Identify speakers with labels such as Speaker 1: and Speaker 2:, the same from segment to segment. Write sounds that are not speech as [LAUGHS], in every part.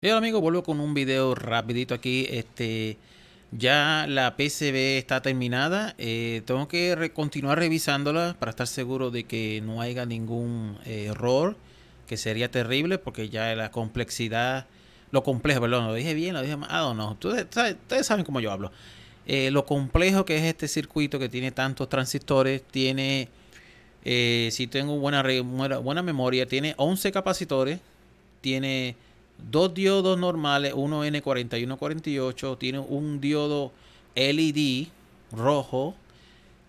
Speaker 1: hola amigos, vuelvo con un video rapidito aquí. Este, ya la PCB está terminada. Eh, tengo que continuar revisándola para estar seguro de que no haya ningún error, que sería terrible porque ya la complejidad, lo complejo, perdón, lo dije bien, lo dije mal, ah, no, ustedes, ustedes saben cómo yo hablo. Eh, lo complejo que es este circuito que tiene tantos transistores, tiene, eh, si tengo buena, buena memoria, tiene 11 capacitores, tiene dos diodos normales, uno N4148, tiene un diodo LED rojo,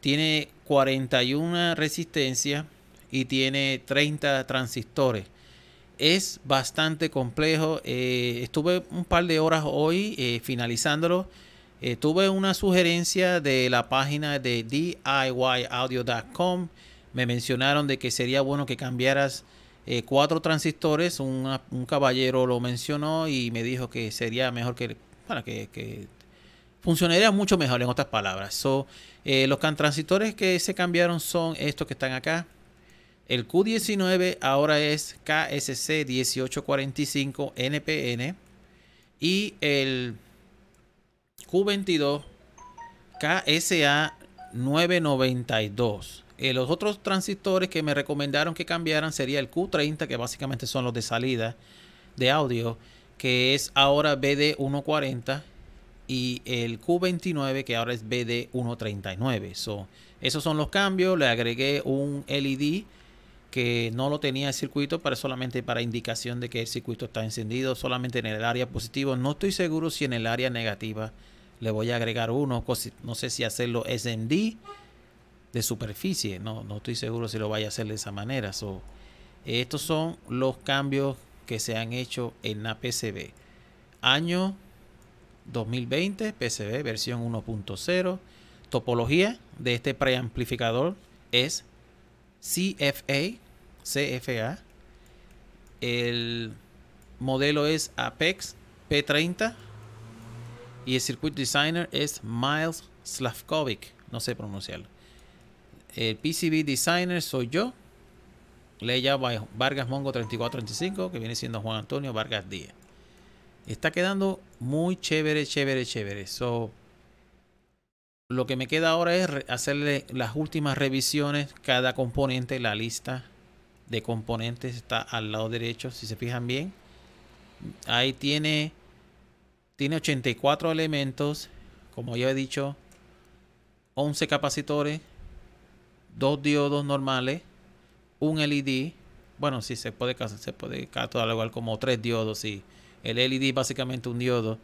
Speaker 1: tiene 41 resistencia y tiene 30 transistores. Es bastante complejo. Eh, estuve un par de horas hoy eh, finalizándolo. Eh, tuve una sugerencia de la página de DIYaudio.com. Me mencionaron de que sería bueno que cambiaras eh, cuatro transistores, un caballero lo mencionó y me dijo que sería mejor que, para que, funcionaría mucho mejor, en otras palabras. Eh, los transistores que se cambiaron son estos que están acá. El Q19 ahora es KSC 1845 NPN y el Q22 KSA 992. Eh, los otros transistores que me recomendaron que cambiaran sería el Q30, que básicamente son los de salida de audio, que es ahora BD140, y el Q29, que ahora es BD139. esos son los cambios. Le agregué un LED que no lo tenía el circuito, para solamente para indicación de que el circuito está encendido, solamente en el área positivo. No estoy seguro si en el área negativa le voy a agregar uno, no sé si hacerlo SMD de superficie. No, no estoy seguro si lo vaya a hacer de esa manera. estos son los cambios que se han hecho en la PCB. Año 2020, PCB versión 1.0. Topología de este preamplificador es CFA, CFA. El modelo es Apex P30 y el circuit designer es Miles Slavkovic, no sé pronunciarlo. El PCB designer soy yo. Leya Vargas Mongo 3435, que viene siendo Juan Antonio Vargas Díaz. Está quedando muy chévere, chévere, chévere. So, lo que me queda ahora es hacerle las últimas revisiones. Cada componente, la lista de componentes está al lado derecho. Si se fijan bien, ahí tiene, tiene 84 elementos. Como ya he dicho, 11 capacitores, dos diodos normales, un LED, bueno, si se puede se puede igual como tres diodos, sí. El LED básicamente un diodo.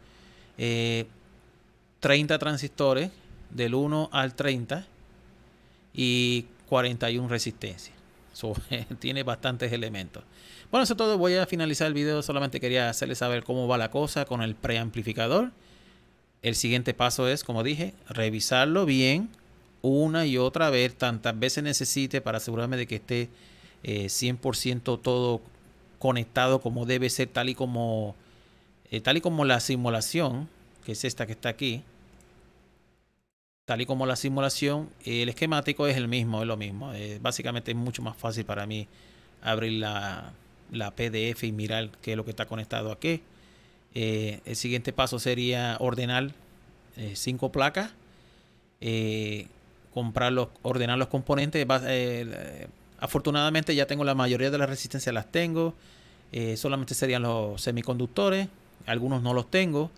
Speaker 1: 30 eh, transistores del 1 al 30 y 41 resistencia. [LAUGHS] tiene bastantes elementos. Bueno, eso es todo. Voy a finalizar el video. Solamente quería hacerles saber cómo va la cosa con el preamplificador. El siguiente paso es, como dije, revisarlo bien una y otra vez, tantas veces necesite para asegurarme de que esté 100% eh, todo conectado como debe ser, tal y como, eh, tal y como la simulación, que es esta que está aquí, tal y como la simulación, el esquemático es el mismo, es lo mismo. Eh, básicamente es mucho más fácil para mí abrir la, PDF y mirar qué es lo que está conectado aquí el siguiente paso sería ordenar cinco placas comprar los, ordenar los componentes. Eh, afortunadamente ya tengo la mayoría de las resistencias las tengo. Eh, solamente serían los semiconductores. Algunos no los tengo.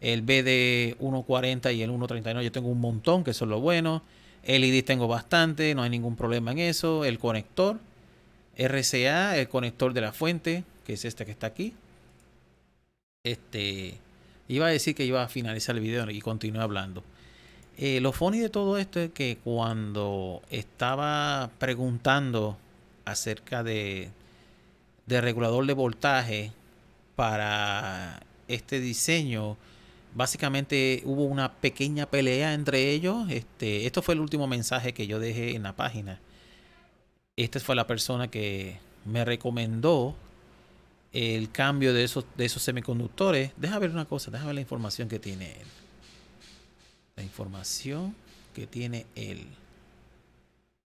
Speaker 1: El BD140 y el 139 yo tengo un montón, que son los buenos. ID tengo bastante, no hay ningún problema en eso. El conector. RCA, el conector de la fuente, que es este que está aquí. Este, iba a decir que iba a finalizar el video y continué hablando. Eh, lo funny de todo esto es que cuando estaba preguntando acerca de, regulador de voltaje para este diseño, básicamente hubo una pequeña pelea entre ellos. Este, esto fue el último mensaje que yo dejé en la página. Esta fue la persona que me recomendó el cambio de esos, de esos semiconductores. Deja ver una cosa, deja ver la información que tiene él información que tiene él.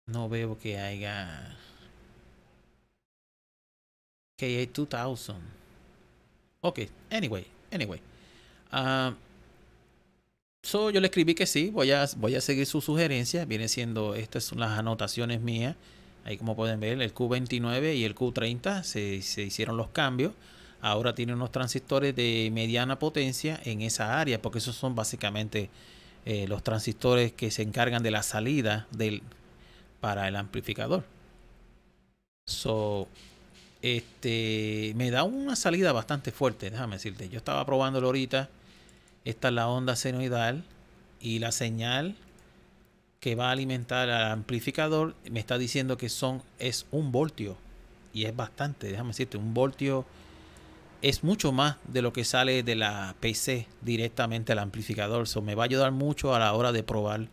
Speaker 1: No veo que haya... Que 2000. Ok, anyway, anyway. Ah, yo le escribí que sí, voy a, voy a seguir su sugerencia. Viene siendo, estas son las anotaciones mías. Ahí como pueden ver, el Q29 y el Q30 se hicieron los cambios ahora tiene unos transistores de mediana potencia en esa área, porque esos son básicamente eh, los transistores que se encargan de la salida del, para el amplificador. So, este, me da una salida bastante fuerte, déjame decirte. Yo estaba probándolo ahorita. Esta es la onda senoidal y la señal que va a alimentar al amplificador me está diciendo que son es un voltio y es bastante, déjame decirte, un voltio es mucho más de lo que sale de la PC directamente al amplificador. Eso me va a ayudar mucho a la hora de probar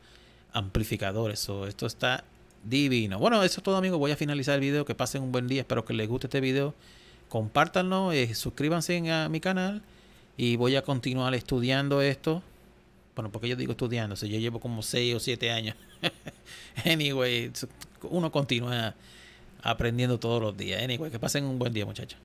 Speaker 1: amplificadores. esto está divino. Bueno, eso es todo amigos. Voy a finalizar el video. Que pasen un buen día. Espero que les guste este video. Compártanlo. Eh, suscríbanse a mi canal. Y voy a continuar estudiando esto. Bueno, porque yo digo estudiando. Si yo llevo como 6 o 7 años. [LAUGHS] anyway, uno continúa aprendiendo todos los días. Anyway, que pasen un buen día muchachos.